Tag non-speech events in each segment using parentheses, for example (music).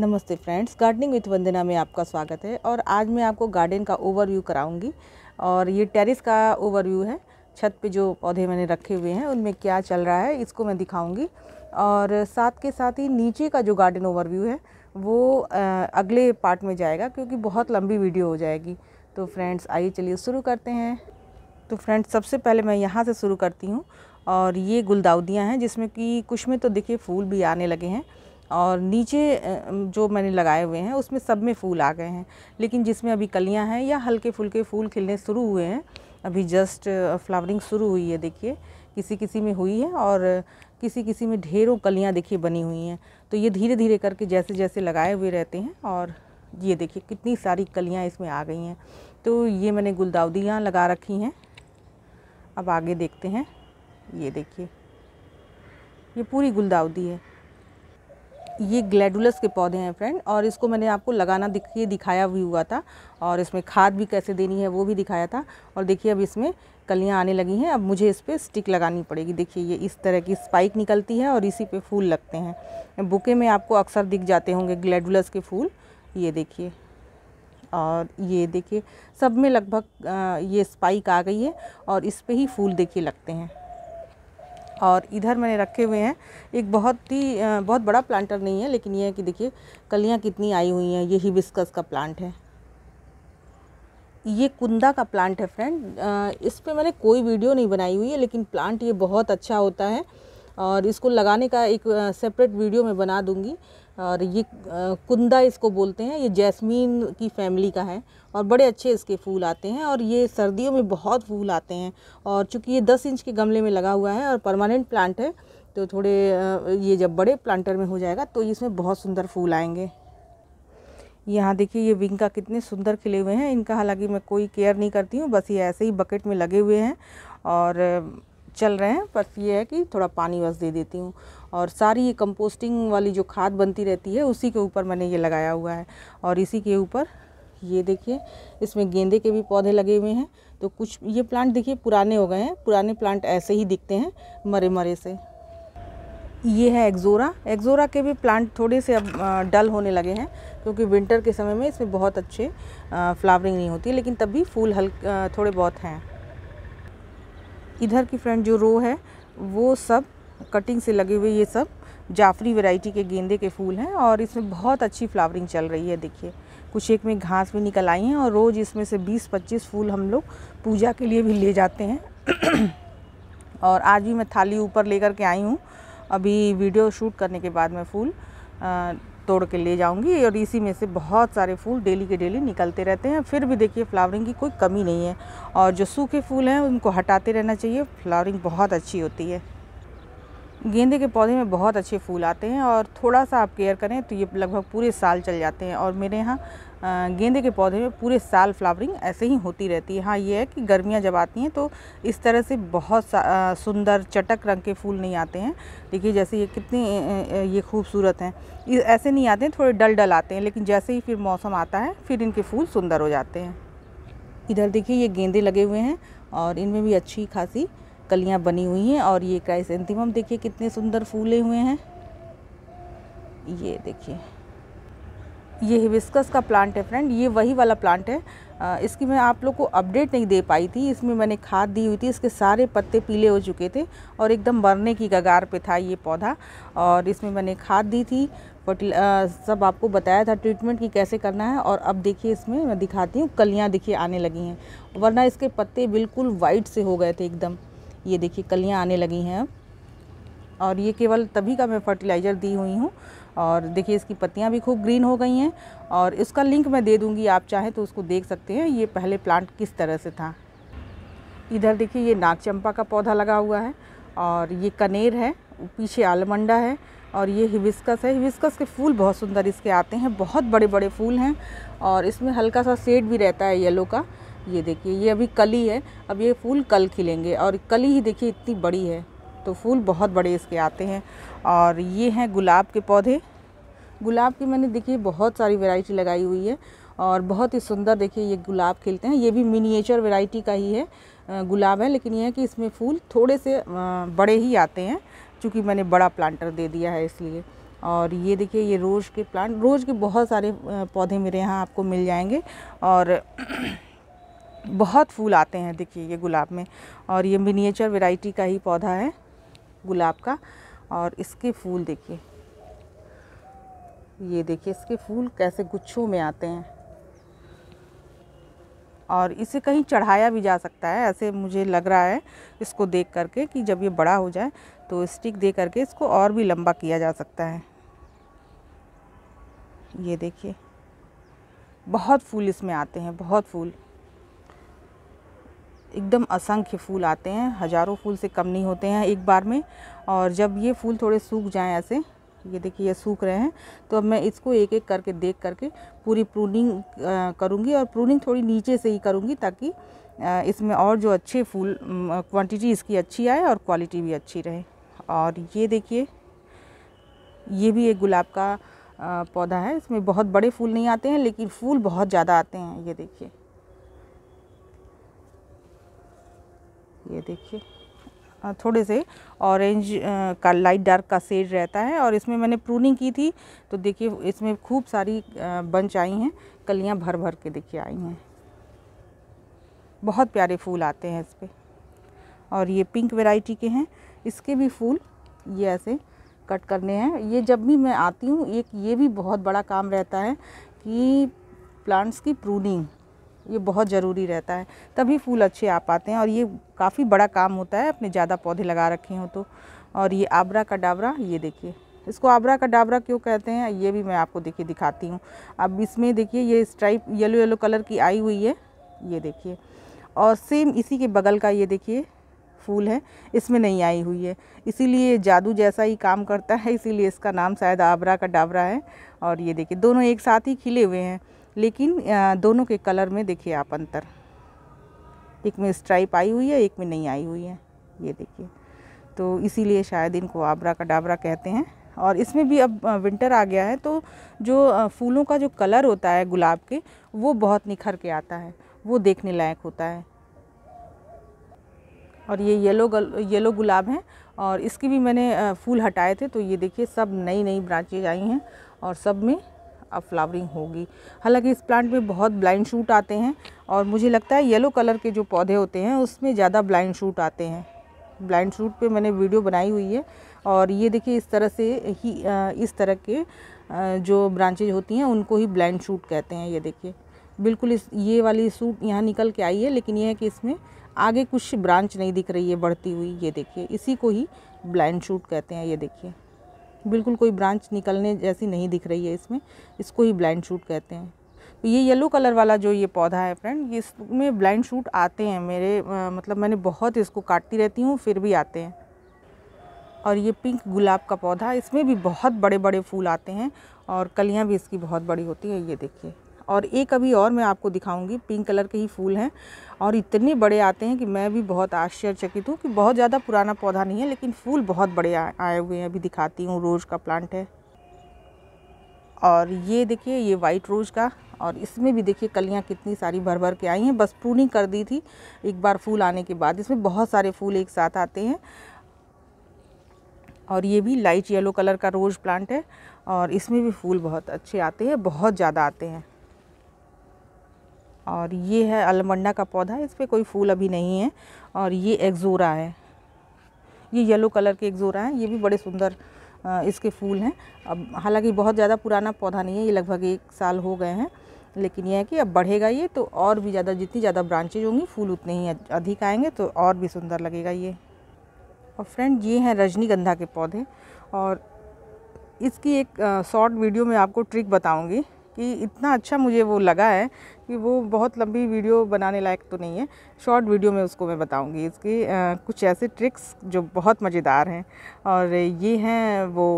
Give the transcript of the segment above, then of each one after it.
नमस्ते friends gardening with वंदना में आपका स्वागत है और आज मैं आपको गार्डन का ओवरव्यू कराऊंगी और ये टेरेस का ओवरव्यू है छत पे जो पौधे मैंने रखे हुए हैं उनमें क्या चल रहा है इसको मैं दिखाऊंगी और साथ के साथ ही नीचे का जो गार्डन ओवरव्यू है वो अगले पार्ट में जाएगा क्योंकि बहुत लंबी वीडियो हो जाएगी तो फ्रेंड्स आइए चलिए शुरू करते हैं तो फ्रेंड्स सबसे पहले मैं यहाँ से शुरू करती हूँ और ये गुलदाउदियाँ हैं जिसमें कि कुछ में तो देखिए फूल भी आने लगे हैं और नीचे जो मैंने लगाए हुए हैं उसमें सब में फूल आ गए हैं लेकिन जिसमें अभी कलियां हैं या हल्के फुलके फूल खिलने शुरू हुए हैं अभी जस्ट फ्लावरिंग शुरू हुई है देखिए किसी किसी में हुई है और किसी किसी में ढेरों कलियां देखिए बनी हुई हैं तो ये धीरे धीरे करके जैसे जैसे लगाए हुए रहते हैं और ये देखिए कितनी सारी कलियाँ इसमें आ गई हैं तो ये मैंने गुलदाउदियाँ लगा रखी हैं अब आगे देखते हैं ये देखिए ये पूरी गुलदाउदी है ये ग्लैडुलस के पौधे हैं फ्रेंड और इसको मैंने आपको लगाना ये दिखाया भी हुआ था और इसमें खाद भी कैसे देनी है वो भी दिखाया था और देखिए अब इसमें कलियाँ आने लगी हैं अब मुझे इस पर स्टिक लगानी पड़ेगी देखिए ये इस तरह की स्पाइक निकलती है और इसी पे फूल लगते हैं बुके में आपको अक्सर दिख जाते होंगे ग्लैडुलस के फूल ये देखिए और ये देखिए सब में लगभग ये स्पाइक आ गई है और इस पर ही फूल देखिए लगते हैं और इधर मैंने रखे हुए हैं एक बहुत ही बहुत बड़ा प्लांटर नहीं है लेकिन ये है कि देखिए कलियाँ कितनी आई हुई हैं ये हिबिस्कस का प्लांट है ये कुंदा का प्लांट है फ्रेंड इस पर मैंने कोई वीडियो नहीं बनाई हुई है लेकिन प्लांट ये बहुत अच्छा होता है और इसको लगाने का एक सेपरेट वीडियो मैं बना दूँगी और ये कुंदा इसको बोलते हैं ये जैस्मीन की फैमिली का है और बड़े अच्छे इसके फूल आते हैं और ये सर्दियों में बहुत फूल आते हैं और चूँकि ये दस इंच के गमले में लगा हुआ है और परमानेंट प्लांट है तो थोड़े ये जब बड़े प्लांटर में हो जाएगा तो इसमें बहुत सुंदर फूल आएंगे यहाँ देखिए ये विंग का कितने सुंदर खिले हुए हैं इनका हालांकि मैं कोई केयर नहीं करती हूँ बस ये ऐसे ही बकेट में लगे हुए हैं और चल रहे हैं बस ये है कि थोड़ा पानी बस दे देती हूँ और सारी ये कंपोस्टिंग वाली जो खाद बनती रहती है उसी के ऊपर मैंने ये लगाया हुआ है और इसी के ऊपर ये देखिए इसमें गेंदे के भी पौधे लगे हुए हैं तो कुछ ये प्लांट देखिए पुराने हो गए हैं पुराने प्लांट ऐसे ही दिखते हैं मरे मरे से ये है एक्जोरा एक्जोरा के भी प्लांट थोड़े से अब डल होने लगे हैं क्योंकि विंटर के समय में इसमें बहुत अच्छे फ्लावरिंग नहीं होती लेकिन तब भी फूल हल थोड़े बहुत हैं इधर की फ्रेंड जो रो है वो सब कटिंग से लगे हुए ये सब जाफरी वैरायटी के गेंदे के फूल हैं और इसमें बहुत अच्छी फ्लावरिंग चल रही है देखिए कुछ एक में घास भी निकल आई हैं और रोज़ इसमें से 20-25 फूल हम लोग पूजा के लिए भी ले जाते हैं (coughs) और आज भी मैं थाली ऊपर लेकर के आई हूँ अभी वीडियो शूट करने के बाद मैं फूल तोड़ के ले जाऊँगी और इसी में से बहुत सारे फूल डेली के डेली निकलते रहते हैं फिर भी देखिए फ्लावरिंग की कोई कमी नहीं है और जो सूखे फूल हैं उनको हटाते रहना चाहिए फ्लावरिंग बहुत अच्छी होती है गेंदे के पौधे में बहुत अच्छे फूल आते हैं और थोड़ा सा आप केयर करें तो ये लगभग पूरे साल चल जाते हैं और मेरे यहाँ गेंदे के पौधे में पूरे साल फ्लावरिंग ऐसे ही होती रहती है हाँ ये है कि गर्मियाँ जब आती हैं तो इस तरह से बहुत सुंदर चटक रंग के फूल नहीं आते हैं देखिए जैसे ये कितने ये खूबसूरत हैं ऐसे नहीं आते हैं थोड़े डल डल आते हैं लेकिन जैसे ही फिर मौसम आता है फिर इनके फूल सुंदर हो जाते हैं इधर देखिए ये गेंदे लगे हुए हैं और इनमें भी अच्छी खासी कलियां बनी हुई हैं और ये क्राइसेंथिमम देखिए कितने सुंदर फूले हुए हैं ये देखिए ये हिबिस्कस का प्लांट है फ्रेंड ये वही वाला प्लांट है इसकी मैं आप लोग को अपडेट नहीं दे पाई थी इसमें मैंने खाद दी हुई थी इसके सारे पत्ते पीले हो चुके थे और एकदम मरने की कगार पे था ये पौधा और इसमें मैंने खाद दी थी फर्टिल सब आपको बताया था ट्रीटमेंट की कैसे करना है और अब देखिए इसमें मैं दिखाती हूँ कलियाँ देखिए आने लगी हैं वरना इसके पत्ते बिल्कुल वाइट से हो गए थे एकदम ये देखिए कलियाँ आने लगी हैं अब और ये केवल तभी का मैं फर्टिलाइज़र दी हुई हूँ और देखिए इसकी पत्तियाँ भी खूब ग्रीन हो गई हैं और इसका लिंक मैं दे दूँगी आप चाहें तो उसको देख सकते हैं ये पहले प्लांट किस तरह से था इधर देखिए ये नाग चंपा का पौधा लगा हुआ है और ये कनेर है पीछे आलमंडा है और ये हिबिस्कस है हिबिस्कस के फूल बहुत सुंदर इसके आते हैं बहुत बड़े बड़े फूल हैं और इसमें हल्का सा सेड भी रहता है येलो का ये देखिए ये अभी कली है अब ये फूल कल खिलेंगे और कली ही देखिए इतनी बड़ी है तो फूल बहुत बड़े इसके आते हैं और ये हैं गुलाब के पौधे गुलाब की मैंने देखिए बहुत सारी वैरायटी लगाई हुई है और बहुत ही सुंदर देखिए ये गुलाब खिलते हैं ये भी मिनिएचर वैरायटी का ही है गुलाब है लेकिन ये है कि इसमें फूल थोड़े से बड़े ही आते हैं चूँकि मैंने बड़ा प्लांटर दे दिया है इसलिए और ये देखिए ये रोज़ के प्लांट रोज़ के बहुत सारे पौधे मेरे यहाँ आपको मिल जाएंगे और (clears throat) बहुत फूल आते हैं देखिए ये गुलाब में और ये मिनिएचर वेराइटी का ही पौधा है गुलाब का और इसके फूल देखिए ये देखिए इसके फूल कैसे गुच्छों में आते हैं और इसे कहीं चढ़ाया भी जा सकता है ऐसे मुझे लग रहा है इसको देख करके कि जब ये बड़ा हो जाए तो स्टिक दे करके इसको और भी लंबा किया जा सकता है ये देखिए बहुत फूल इसमें आते हैं बहुत फूल एकदम असंख्य फूल आते हैं हज़ारों फूल से कम नहीं होते हैं एक बार में और जब ये फूल थोड़े सूख जाएं ऐसे ये देखिए ये सूख रहे हैं तो अब मैं इसको एक एक करके देख करके पूरी प्रूनिंग करूँगी और प्रूनिंग थोड़ी नीचे से ही करूँगी ताकि इसमें और जो अच्छे फूल क्वान्टिटी इसकी अच्छी आए और क्वालिटी भी अच्छी रहे और ये देखिए ये भी एक गुलाब का पौधा है इसमें बहुत बड़े फूल नहीं आते हैं लेकिन फूल बहुत ज़्यादा आते हैं ये देखिए ये देखिए थोड़े से ऑरेंज का लाइट डार्क का सेड रहता है और इसमें मैंने प्रूनिंग की थी तो देखिए इसमें खूब सारी बंच आई हैं कलियां भर भर के देखिए आई हैं बहुत प्यारे फूल आते हैं इस पर और ये पिंक वेराइटी के हैं इसके भी फूल ये ऐसे कट करने हैं ये जब भी मैं आती हूँ एक ये भी बहुत बड़ा काम रहता है कि प्लांट्स की प्रूनिंग ये बहुत ज़रूरी रहता है तभी फूल अच्छे आ पाते हैं और ये काफ़ी बड़ा काम होता है अपने ज़्यादा पौधे लगा रखे हों तो और ये आबरा का डाबरा ये देखिए इसको आबरा का डाबरा क्यों कहते हैं ये भी मैं आपको देखिए दिखाती हूँ अब इसमें देखिए ये स्ट्राइप येलो येलो कलर की आई हुई है ये देखिए और सेम इसी के बगल का ये देखिए फूल है इसमें नहीं आई हुई है इसीलिए जादू जैसा ही काम करता है इसीलिए इसका नाम शायद आबरा का डाबरा है और ये देखिए दोनों एक साथ ही खिले हुए हैं लेकिन दोनों के कलर में देखिए आप अंतर एक में स्ट्राइप आई हुई है एक में नहीं आई हुई है ये देखिए तो इसीलिए शायद इनको आबरा का डाबरा कहते हैं और इसमें भी अब विंटर आ गया है तो जो फूलों का जो कलर होता है गुलाब के वो बहुत निखर के आता है वो देखने लायक होता है और ये येलो गल येलो गुलाब हैं और इसके भी मैंने फूल हटाए थे तो ये देखिए सब नई नई ब्रांचेज आई हैं और सब में अब फ्लावरिंग होगी हालांकि इस प्लांट में बहुत ब्लाइंड शूट आते हैं और मुझे लगता है येलो कलर के जो पौधे होते हैं उसमें ज़्यादा ब्लाइंड शूट आते हैं ब्लाइंड शूट पे मैंने वीडियो बनाई हुई है और ये देखिए इस तरह से ही इस तरह के जो ब्रांचेज होती हैं उनको ही ब्लाइंड शूट कहते हैं ये देखिए बिल्कुल इस ये वाली सूट यहाँ निकल के आई है लेकिन ये है कि इसमें आगे कुछ ब्रांच नहीं दिख रही है बढ़ती हुई ये देखिए इसी को ही ब्लाइंड शूट कहते हैं ये देखिए बिल्कुल कोई ब्रांच निकलने जैसी नहीं दिख रही है इसमें इसको ही ब्लाइंड शूट कहते हैं तो ये येलो कलर वाला जो ये पौधा है फ्रेंड ये इसमें ब्लाइंड शूट आते हैं मेरे आ, मतलब मैंने बहुत इसको काटती रहती हूँ फिर भी आते हैं और ये पिंक गुलाब का पौधा इसमें भी बहुत बड़े बड़े फूल आते हैं और कलियाँ भी इसकी बहुत बड़ी होती है ये देखिए और एक अभी और मैं आपको दिखाऊंगी पिंक कलर के ही फूल हैं और इतने बड़े आते हैं कि मैं भी बहुत आश्चर्यचकित हूँ कि बहुत ज़्यादा पुराना पौधा नहीं है लेकिन फूल बहुत बड़े आए हुए हैं अभी दिखाती हूँ रोज़ का प्लांट है और ये देखिए ये वाइट रोज़ का और इसमें भी देखिए कलियाँ कितनी सारी भर भर के आई हैं बस प्रूनिंग कर दी थी एक बार फूल आने के बाद इसमें बहुत सारे फूल एक साथ आते हैं और ये भी लाइट येलो कलर का रोज़ प्लांट है और इसमें भी फूल बहुत अच्छे आते हैं बहुत ज़्यादा आते हैं और ये है अलमंडा का पौधा इस पर कोई फूल अभी नहीं है और ये एक्जोरा है ये येलो कलर के एक्जोरा है ये भी बड़े सुंदर इसके फूल हैं अब हालांकि बहुत ज़्यादा पुराना पौधा नहीं है ये लगभग एक साल हो गए हैं लेकिन यह है कि अब बढ़ेगा ये तो और भी ज़्यादा जितनी ज़्यादा ब्रांचेज होंगी फूल उतने ही अधिक आएंगे तो और भी सुंदर लगेगा ये और फ्रेंड ये हैं रजनीगंधा के पौधे और इसकी एक शॉर्ट वीडियो में आपको ट्रिक बताऊँगी कि इतना अच्छा मुझे वो लगा है कि वो बहुत लंबी वीडियो बनाने लायक तो नहीं है शॉर्ट वीडियो में उसको मैं बताऊंगी इसकी आ, कुछ ऐसे ट्रिक्स जो बहुत मज़ेदार हैं और ये हैं वो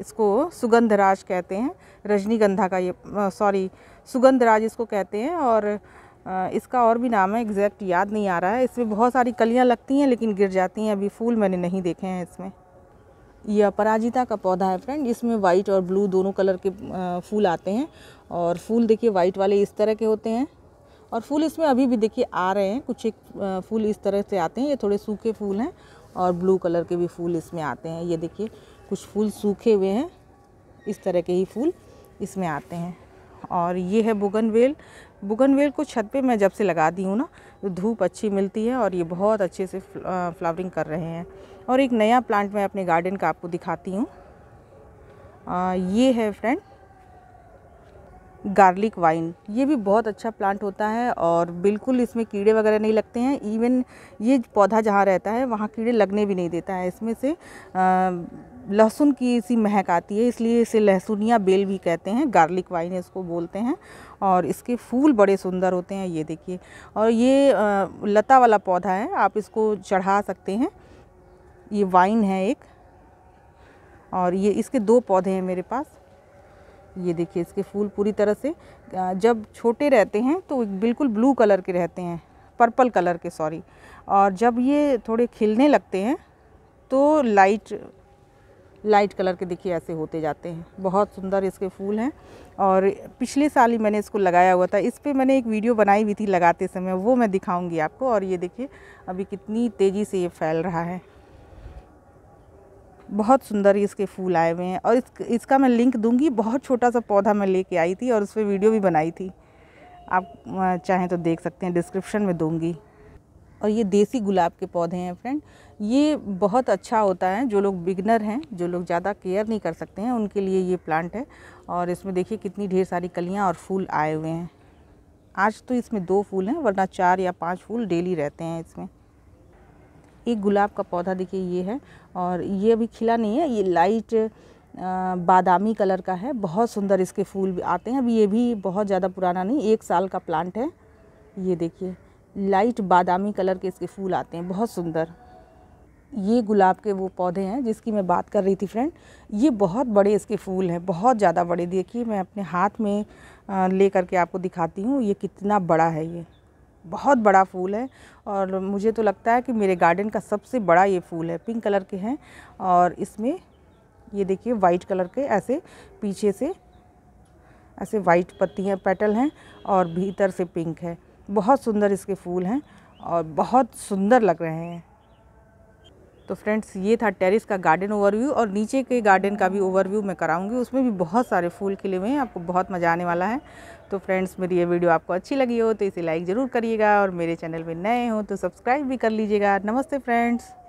इसको सुगंधराज कहते हैं रजनीगंधा का ये सॉरी सुगंधराज इसको कहते हैं और इसका और भी नाम है एग्जैक्ट याद नहीं आ रहा है इसमें बहुत सारी कलियाँ लगती हैं लेकिन गिर जाती हैं अभी फूल मैंने नहीं देखे हैं इसमें यह अपराजिता का पौधा है फ्रेंड इसमें वाइट और ब्लू दोनों कलर के फूल आते हैं और फूल देखिए वाइट वाले इस तरह के होते हैं और फूल इसमें अभी भी देखिए आ रहे हैं कुछ एक फूल इस तरह से आते हैं ये थोड़े सूखे फूल हैं और ब्लू कलर के भी फूल इसमें आते हैं ये देखिए कुछ फूल सूखे हुए हैं इस तरह के ही फूल इसमें आते हैं और ये है बुगनवेल बुगनवेल को छत पे मैं जब से लगा दी हूँ ना धूप अच्छी मिलती है और ये बहुत अच्छे से फ्लावरिंग कर रहे हैं और एक नया प्लांट मैं अपने गार्डन का आपको दिखाती हूँ ये है फ्रेंड गार्लिक वाइन ये भी बहुत अच्छा प्लांट होता है और बिल्कुल इसमें कीड़े वगैरह नहीं लगते हैं इवन ये पौधा जहाँ रहता है वहाँ कीड़े लगने भी नहीं देता है इसमें से लहसुन की सी महक आती है इसलिए इसे लहसुनिया बेल भी कहते हैं गार्लिक वाइन इसको बोलते हैं और इसके फूल बड़े सुंदर होते हैं ये देखिए और ये लता वाला पौधा है आप इसको चढ़ा सकते हैं ये वाइन है एक और ये इसके दो पौधे हैं मेरे पास ये देखिए इसके फूल पूरी तरह से जब छोटे रहते हैं तो बिल्कुल ब्लू कलर के रहते हैं पर्पल कलर के सॉरी और जब ये थोड़े खिलने लगते हैं तो लाइट लाइट कलर के देखिए ऐसे होते जाते हैं बहुत सुंदर इसके फूल हैं और पिछले साल ही मैंने इसको लगाया हुआ था इस पर मैंने एक वीडियो बनाई हुई थी लगाते समय वो मैं दिखाऊंगी आपको और ये देखिए अभी कितनी तेज़ी से ये फैल रहा है बहुत सुंदर इसके फूल आए हुए हैं और इस, इसका मैं लिंक दूंगी बहुत छोटा सा पौधा मैं लेके आई थी और उस पर वीडियो भी बनाई थी आप चाहें तो देख सकते हैं डिस्क्रिप्शन में दूंगी और ये देसी गुलाब के पौधे हैं फ्रेंड ये बहुत अच्छा होता है जो लोग बिगनर हैं जो लोग ज़्यादा केयर नहीं कर सकते हैं उनके लिए ये प्लांट है और इसमें देखिए कितनी ढेर सारी कलियाँ और फूल आए हुए हैं आज तो इसमें दो फूल हैं वरना चार या पाँच फूल डेली रहते हैं इसमें एक गुलाब का पौधा देखिए ये है और ये अभी खिला नहीं है ये लाइट बादामी कलर का है बहुत सुंदर इसके फूल भी आते हैं अभी ये भी बहुत ज़्यादा पुराना नहीं एक साल का प्लांट है ये देखिए लाइट बादामी कलर के इसके फूल आते हैं बहुत सुंदर ये गुलाब के वो पौधे हैं जिसकी मैं बात कर रही थी फ्रेंड ये बहुत बड़े इसके फूल हैं बहुत ज़्यादा बड़े देखिए मैं अपने हाथ में ले करके आपको दिखाती हूँ ये कितना बड़ा है ये बहुत बड़ा फूल है और मुझे तो लगता है कि मेरे गार्डन का सबसे बड़ा ये फूल है पिंक कलर के हैं और इसमें ये देखिए वाइट कलर के ऐसे पीछे से ऐसे वाइट पत्तियाँ पेटल हैं और भीतर से पिंक है बहुत सुंदर इसके फूल हैं और बहुत सुंदर लग रहे हैं तो फ्रेंड्स ये था टेरेस का गार्डन ओवरव्यू और नीचे के गार्डन का भी ओवरव्यू मैं कराऊंगी उसमें भी बहुत सारे फूल खिले हुए हैं आपको बहुत मज़ा आने वाला है तो फ्रेंड्स मेरी ये वीडियो आपको अच्छी लगी हो तो इसे लाइक ज़रूर करिएगा और मेरे चैनल में नए हो तो सब्सक्राइब भी कर लीजिएगा नमस्ते फ्रेंड्स